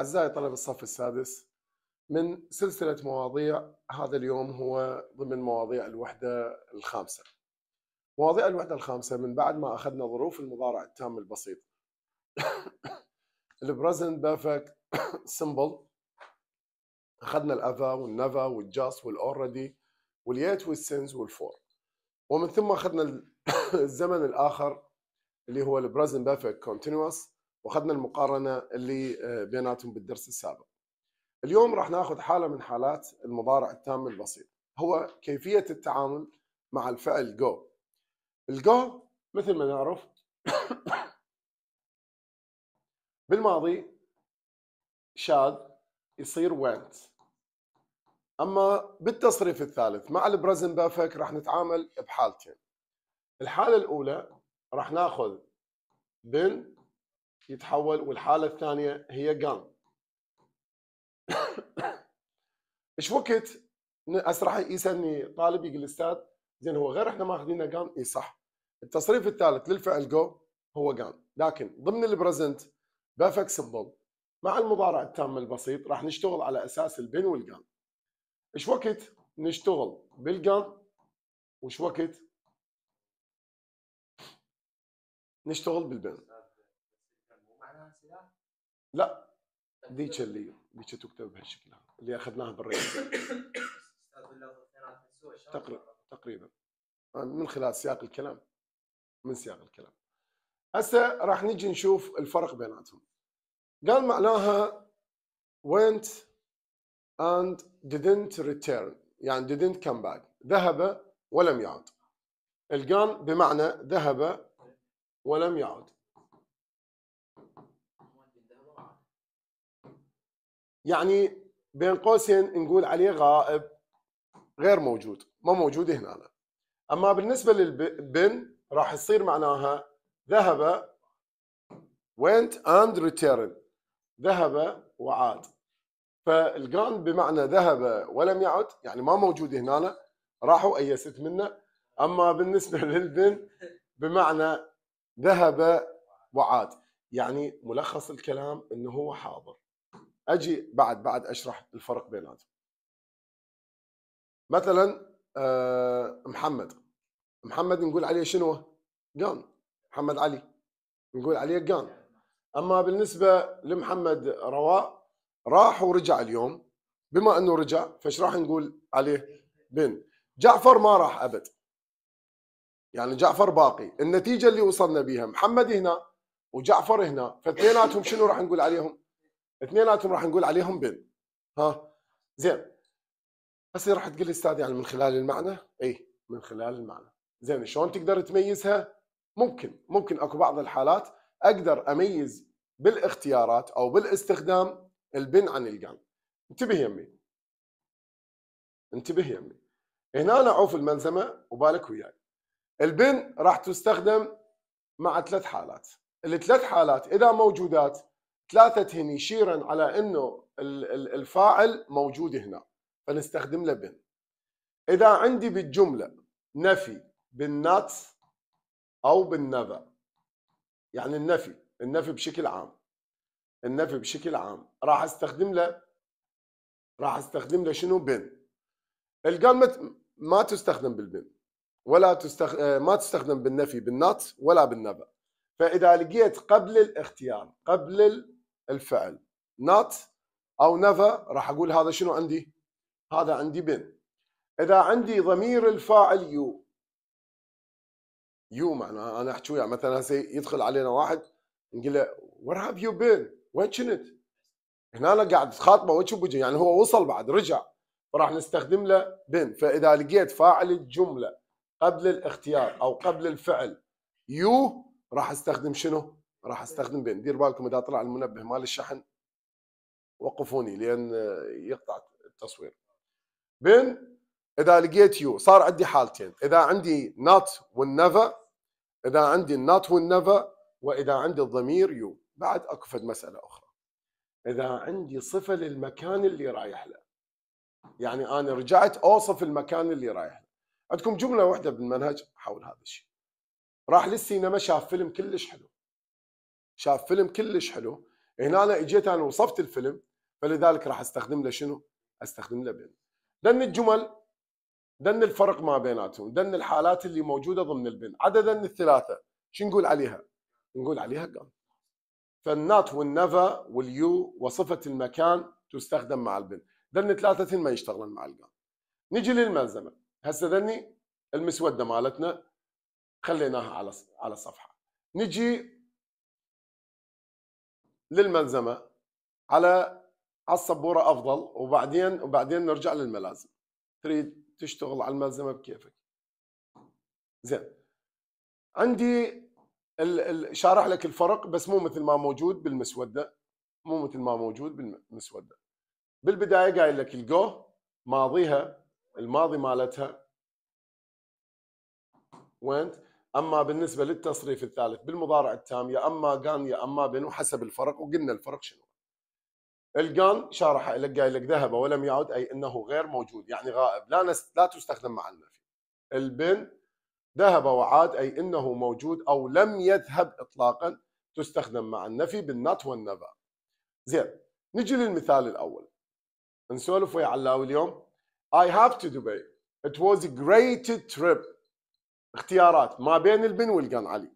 أعزائي طلب الصف السادس من سلسلة مواضيع هذا اليوم هو ضمن مواضيع الوحدة الخامسة مواضيع الوحدة الخامسة من بعد ما أخذنا ظروف المضارع التام البسيط البريزنت بيرفكت سيمبل أخذنا الأفا والنفا والجاس والأوريدي واليت والسنز والفور ومن ثم أخذنا الزمن الآخر اللي هو البريزنت بيرفكت كونتينوس واخذنا المقارنه اللي آه، بيناتهم بالدرس السابق. اليوم راح ناخذ حاله من حالات المضارع التام البسيط هو كيفيه التعامل مع الفعل جو. الجو مثل ما نعرف بالماضي شاذ يصير went اما بالتصريف الثالث مع البريزن بيرفكت راح نتعامل بحالتين الحاله الاولى راح ناخذ been يتحول والحاله الثانيه هي قام ايش وقت اسرح يسالني طالب يقول استاذ زين هو غير احنا ماخذينه قام اي صح التصريف الثالث للفعل جو هو قام لكن ضمن البريزنت بافكس سمبل مع المضارع التام البسيط راح نشتغل على اساس البن والقام ايش وقت نشتغل بالقام وش وقت نشتغل بالبن لا ذيك اللي ذيك تكتب بهالشكل هذا اللي اخذناها بالرياض تقريبا تقريبا من خلال سياق الكلام من سياق الكلام هسه راح نجي نشوف الفرق بيناتهم قال معناها went and didn't return يعني didn't come back ذهب ولم يعد الجان بمعنى ذهب ولم يعد يعني بين قوسين نقول عليه غائب غير موجود ما موجود هنا اما بالنسبه للبن راح يصير معناها ذهب went and returned ذهب وعاد فالجان بمعنى ذهب ولم يعد يعني ما موجود هنا راحوا ايست منه اما بالنسبه للبن بمعنى ذهب وعاد يعني ملخص الكلام انه هو حاضر اجي بعد بعد اشرح الفرق بيناتهم مثلا آه، محمد محمد نقول عليه شنو جان محمد علي نقول عليه جان اما بالنسبه لمحمد رواء راح ورجع اليوم بما انه رجع فايش راح نقول عليه بن جعفر ما راح ابد يعني جعفر باقي النتيجه اللي وصلنا بيها محمد هنا وجعفر هنا فاثنيناتهم شنو راح نقول عليهم اثنيناتهم راح نقول عليهم بن ها زين هسه راح تقول لي استاذ يعني من خلال المعنى اي من خلال المعنى زين شلون تقدر تميزها ممكن ممكن اكو بعض الحالات اقدر اميز بالاختيارات او بالاستخدام البن عن الجان انتبه يمي انتبه يمي هنا أنا عوف الملزمه وبالك وياي البن راح تستخدم مع ثلاث حالات الثلاث حالات اذا موجودات ثلاثة هنا يشيرا على أنه الفاعل موجود هنا فنستخدم له بن إذا عندي بالجملة نفي بالنات أو بالنذا يعني النفي النفي بشكل عام النفي بشكل عام راح استخدم له راح استخدم له شنو بن القال ما تستخدم بالبن ولا تستخ... آه، ما تستخدم بالنفي بالنات ولا بالنبأ فاذا لقيت قبل الاختيار قبل الفعل not او never راح اقول هذا شنو عندي هذا عندي been اذا عندي ضمير الفاعل يو يو معناها انا احكي وياه مثلا هسه يدخل علينا واحد نقول له وير هاف يو بين وين كنت؟ هنا أنا قاعد تخاطبه وجه بوجه يعني هو وصل بعد رجع فراح نستخدم له بن فاذا لقيت فاعل الجمله قبل الاختيار او قبل الفعل يو راح استخدم شنو؟ راح استخدم بين دير بالكم اذا طلع المنبه مال الشحن وقفوني لان يقطع التصوير بين اذا لقيت يو صار عندي حالتين اذا عندي نات والنفا اذا عندي النات والنفا واذا عندي الضمير يو بعد اكو فد مساله اخرى اذا عندي صفه للمكان اللي رايح له يعني انا رجعت اوصف المكان اللي رايح له عندكم جمله واحده بالمنهج حول هذا الشيء راح للسينما شاف فيلم كلش حلو شاف فيلم كلش حلو هنا أنا اجيت انا وصفت الفيلم فلذلك راح استخدم له شنو؟ استخدم له بين دن الجمل دن الفرق ما بيناتهم دن الحالات اللي موجوده ضمن البن عددا الثلاثه شو نقول عليها؟ نقول عليها قام فالنات والنفا واليو وصفه المكان تستخدم مع البن دن ثلاثه ما يشتغلن مع القام نجي للملزمه هسه دني المسوده مالتنا خليناها على على صفحه نجي للملزمه على على السبوره افضل وبعدين وبعدين نرجع للملازم تريد تشتغل على الملزمه بكيفك زين عندي شارح لك الفرق بس مو مثل ما موجود بالمسوده مو مثل ما موجود بالمسوده بالبدايه قايل لك الجو ماضيها الماضي مالتها وينت اما بالنسبه للتصريف الثالث بالمضارع التام يا اما كان يا اما بن وحسب الفرق وقلنا الفرق شنو الجان شارح لك قايل لك ذهب ولم يعد اي انه غير موجود يعني غائب لا نست... لا تستخدم مع النفي البن ذهب وعاد اي انه موجود او لم يذهب اطلاقا تستخدم مع النفي بالنت والنبا زين نجي للمثال الاول نسولف ويا علاوي اليوم I have to Dubai it was a great trip اختيارات ما بين البن والقن علي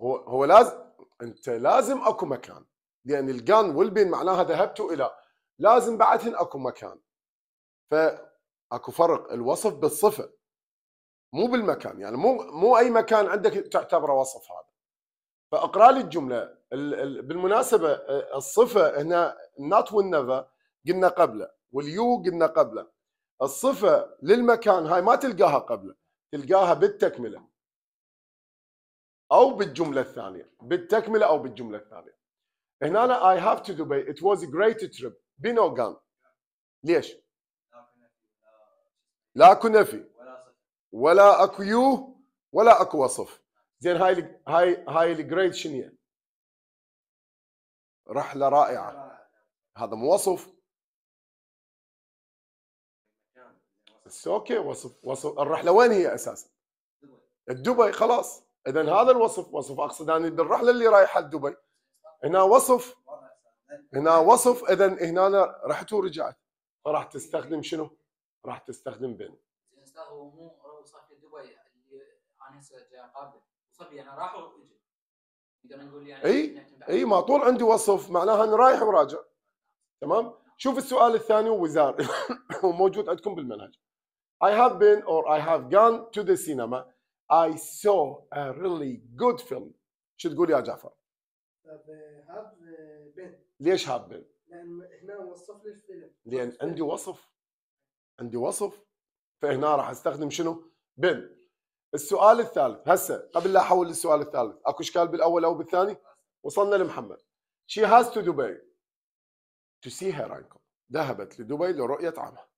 هو هو لازم انت لازم اكو مكان لان القن والبن معناها ذهبت الى لازم بعدهن اكو مكان ف اكو فرق الوصف بالصفه مو بالمكان يعني مو مو اي مكان عندك تعتبره وصف هذا فاقرا لي الجمله بالمناسبه الصفه هنا نوت والنفا قلنا قبله واليو قلنا قبله الصفه للمكان هاي ما تلقاها قبله تلقاها بالتكمله او بالجمله الثانيه بالتكمله او بالجمله الثانيه هنا أنا I have to Dubai it was a great trip بنوغان ليش؟ لا اكو نفي ولا اكو يو ولا اكو وصف زين هاي هاي هاي الجريت شنو رحله رائعه هذا مو وصف بس اوكي وصف وصف الرحله وين هي اساسا؟ دبي خلاص اذا هذا الوصف وصف اقصد يعني بالرحله اللي رايحه دبي هنا وصف هنا وصف اذا هنا رحت ورجعت فراح تستخدم شنو؟ راح تستخدم بين هو مو صافي دبي انا هسه جاي قابل صبي انا راح واجي نقدر نقول يعني اي اي ما طول عندي وصف معناها اني رايح وراجع تمام؟ شوف السؤال الثاني ووزاري وموجود عندكم بالمنهج I have been or I have gone to the cinema. I saw a really good film. شو تقول يا جعفر؟ ليش have بن؟ لان هنا وصف لي الفيلم لان عندي وصف عندي وصف فهنا راح استخدم شنو؟ بن السؤال الثالث هسه قبل لا احول للسؤال الثالث اكو اشكال بالاول او بالثاني؟ وصلنا لمحمد She has to Dubai to see her uncle ذهبت لدبي لرؤية عمها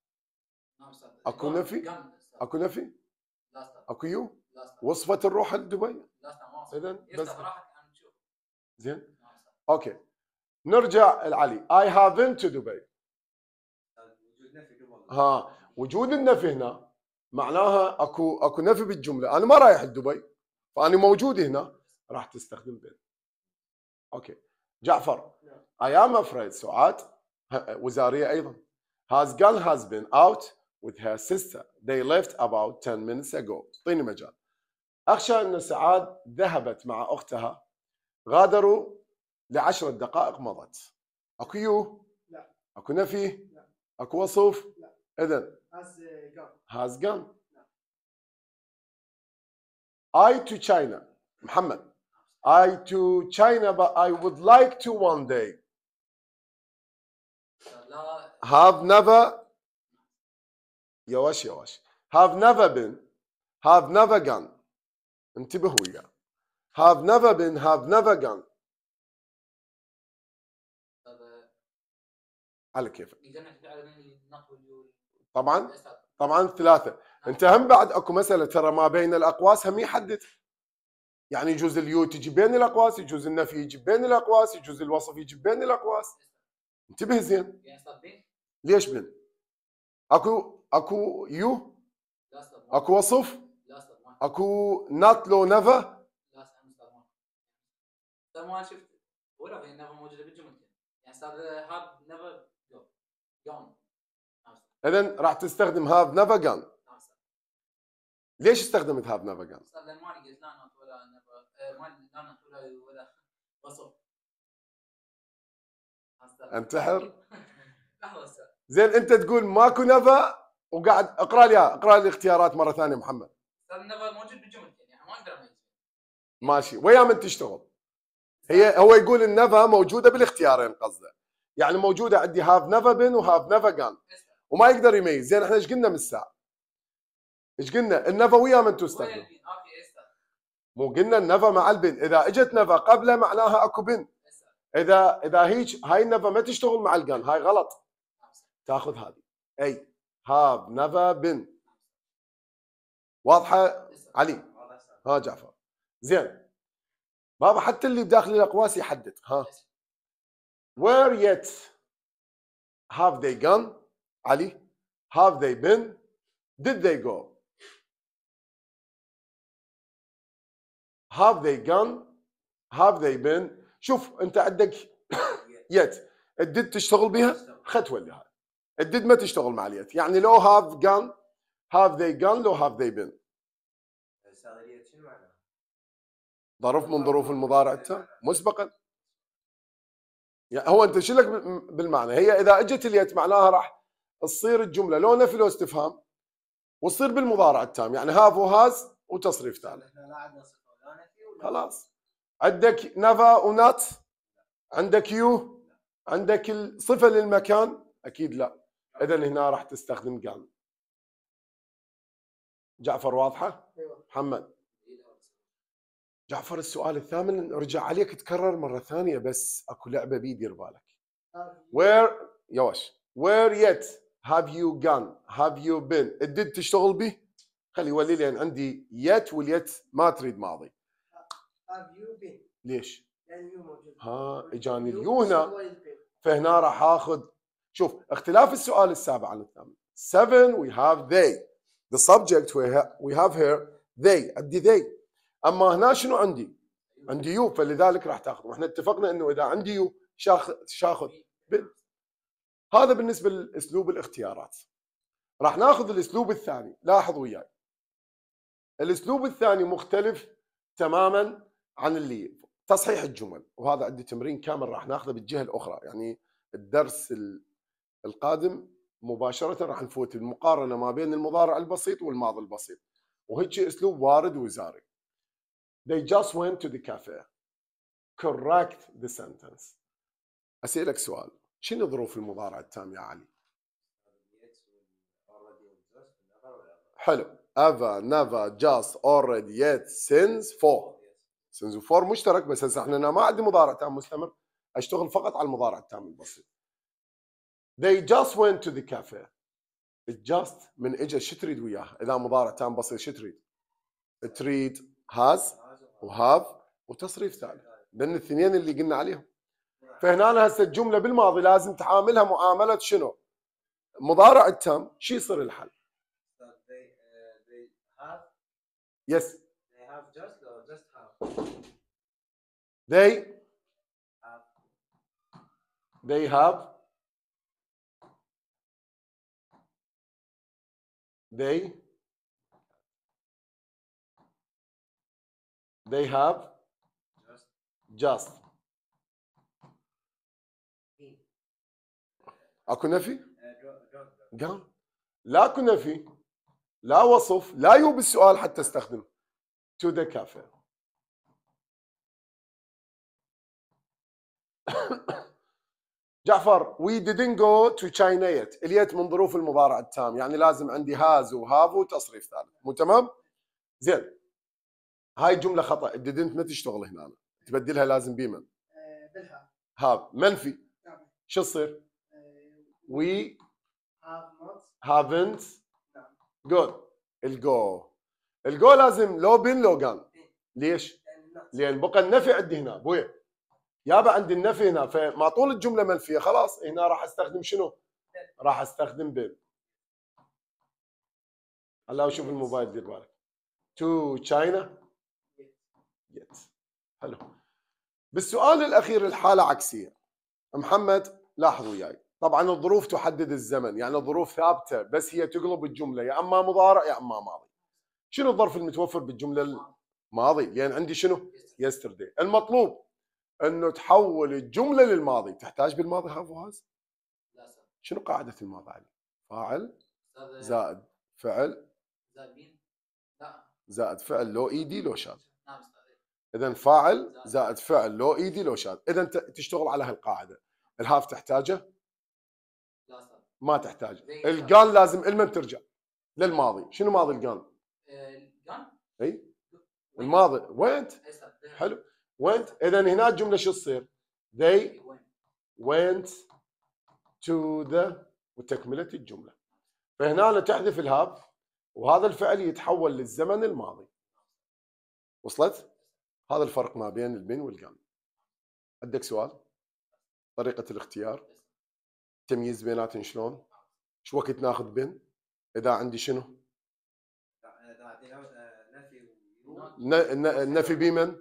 اكو نفي اكو نفي اكو يو وصفه الروح لدبي اذا بس زين اوكي نرجع لعلي اي هافنت تو دبي طيب، ها وجود النفي هنا معناها اكو اكو نفي بالجمله انا ما رايح لدبي فاني موجود هنا راح تستخدم بين اوكي جعفر اي ام افريد سعاد وزاريه ايضا has gone has been out with her sister. They left about 10 minutes ago. اعطيني مجال. أخشى أن سعاد ذهبت مع أختها غادروا لعشر دقائق مضت. أكو يو؟ لا. أكو نفي؟ لا. أكو وصوف؟ لا. إذن has gone. Has gone. I to China. محمد. I to China but I would like to one day. Have never يواش يواش Have never been, have never gone. انتبهوا وياه. Have never been, have never gone. على كيفك. طبعا طبعا ثلاثة انت هم بعد اكو مسألة ترى ما بين الاقواس هم يحدد يعني يجوز اليو تجي بين الاقواس يجوز النفي يجي بين الاقواس يجوز الوصف يجي بين الاقواس انتبه زين ليش بين؟ اكو اكو يو اكو وصف اكو نات لو نفا لا شفت ولا هي موجوده يعني اذا راح تستخدم هاف نيفر جان ليش استخدمت هاف نيفر جان؟ انتحر لحظه زين انت تقول ماكو نفا وقاعد اقرا لي اقرا لي الاختيارات مره ثانيه محمد النفا موجود بالجمل يعني ما اقدر ماشي ويا من تشتغل هي هو يقول النفا موجوده بالاختيارين قصده يعني موجوده عندي هاف نفا بن وهاف نفا جان وما يقدر يميز زين احنا ايش قلنا من الساعه؟ ايش قلنا؟ النفا ويا من تستخدم مو قلنا النفا مع البن اذا اجت نفا قبله معناها اكو بن اذا اذا هيك هاي النفا ما تشتغل مع الجان هاي غلط تاخذ هذه اي هاف نيفر بن واضحه علي ها جعفر زين بابا حتى اللي بداخل الاقواس يحدد ها وير يت هاف ذي جون علي هاف ذي بن ديد ذي جو هاف ذي جون هاف ذي بن شوف انت عندك يت الديد تشتغل بها خطوه هاي الديد ما تشتغل مع اليت يعني لو هاف جان هاف ذي جان لو هاف ذي بن ظرف من ظروف المضارع التام مسبقا يعني هو انت شو لك بالمعنى هي اذا اجت اليت معناها راح تصير الجمله لو نفي لو استفهام وتصير بالمضارع التام يعني هاف وهاز وتصريف ثاني خلاص عندك نفا ونات عندك يو عندك الصفه للمكان اكيد لا اذا هنا راح تستخدم جان جعفر واضحه؟ أيوة. محمد إيه، جعفر السؤال الثامن رجع عليك تكرر مره ثانيه بس اكو لعبه بي دير بالك وير يوش وير يت هاف يو جان هاف يو بين الديد تشتغل به خلي يولي لان عندي يت واليت ما تريد ماضي هاف يو بين ليش؟ لان يو موجود ها اجاني اليو هنا فهنا راح اخذ شوف اختلاف السؤال السابع عن الثامن seven we have they the subject we have here they عندي they اما هنا شنو عندي؟ عندي يو فلذلك راح تاخذ واحنا اتفقنا انه اذا عندي يو شاخ شاخذ هذا بالنسبه لاسلوب الاختيارات راح ناخذ الاسلوب الثاني لاحظ وياي الاسلوب الثاني مختلف تماما عن اللي تصحيح الجمل وهذا عندي تمرين كامل راح ناخذه بالجهه الاخرى يعني الدرس القادم مباشره راح نفوت المقارنه ما بين المضارع البسيط والماضي البسيط وهيك اسلوب وارد وزاري They just went to the cafe. Correct the sentence. اسالك سؤال شنو ظروف المضارع التام يا علي؟ حلو ever never just already yet since for since for مشترك بس هسه احنا ما عندي مضارع تام مستمر اشتغل فقط على المضارع التام البسيط They just went to the cafe. It Just من اجى شو تريد وياها؟ اذا مضارع تام بصير شو تريد؟ تريد هاز وهاف وتصريف ثالث لان الاثنين اللي قلنا عليهم فهنا هسه الجمله بالماضي لازم تعاملها معامله شنو؟ مضارع التام شو يصير الحل؟ have? they they have they they have just, just. اكو نفي؟ uh, لا اكو في لا وصف لا يوب السؤال حتى استخدم to the cafe جعفر وي didn't go to China yet اليت من ظروف المضارع التام يعني لازم عندي هاز وهاف وتصريف ثالث مو تمام؟ زين هاي جملة خطأ didn't ما تشتغل هنا تبدلها لازم بمن؟ آه، بالهاف هاف منفي نعم. شو تصير؟ وي هافنت جود الجو الجو لازم لو بن لو جان إيه. ليش؟ لان بقى النفي عندي هنا بويا يابا عندي النفي هنا فما طول الجمله منفيه خلاص هنا راح استخدم شنو؟ راح استخدم بيل هلا شوف الموبايل دير بالك تو تشاينا يت حلو بالسؤال الاخير الحاله عكسيه محمد لاحظوا وياي يعني. طبعا الظروف تحدد الزمن يعني الظروف ثابته بس هي تقلب الجمله يا اما مضارع يا اما ماضي شنو الظرف المتوفر بالجمله الماضي لان يعني عندي شنو يسترداي المطلوب انه تحول الجمله للماضي تحتاج بالماضي هاف فواز؟ لا شنو قاعده الماضي علي؟ فاعل إيه؟ زائد فعل زائد مين؟ لا زائد فعل لو ايدي لو شاد نعم اذا إيه. فاعل زائد فعل لو ايدي لو شاد اذا تشتغل على هالقاعده الهاف تحتاجه؟ لا ما تحتاج القال لازم المن ترجع للماضي شنو ماضي القال؟ إيه، القال اي الماضي وين؟ حلو went اذا هنا الجمله شو تصير؟ they went to the وتكمله الجمله فهنا تحذف الهاب وهذا الفعل يتحول للزمن الماضي وصلت؟ هذا الفرق ما بين البن والجام عندك سؤال؟ طريقة الاختيار تمييز بيناتهم شلون؟ شو وقت ناخذ بن؟ إذا عندي شنو؟ uh, uh, نفي بمن؟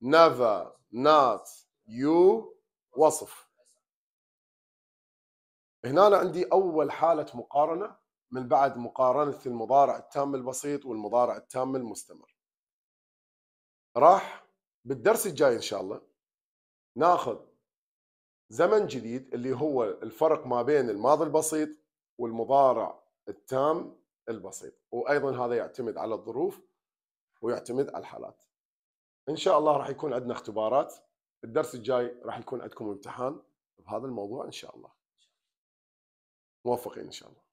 never not you وصف هنا أنا عندي أول حالة مقارنة من بعد مقارنة المضارع التام البسيط والمضارع التام المستمر راح بالدرس الجاي إن شاء الله ناخذ زمن جديد اللي هو الفرق ما بين الماضي البسيط والمضارع التام البسيط وأيضا هذا يعتمد على الظروف ويعتمد على الحالات ان شاء الله راح يكون عندنا اختبارات الدرس الجاي راح يكون عندكم امتحان بهذا الموضوع ان شاء الله موفقين ان شاء الله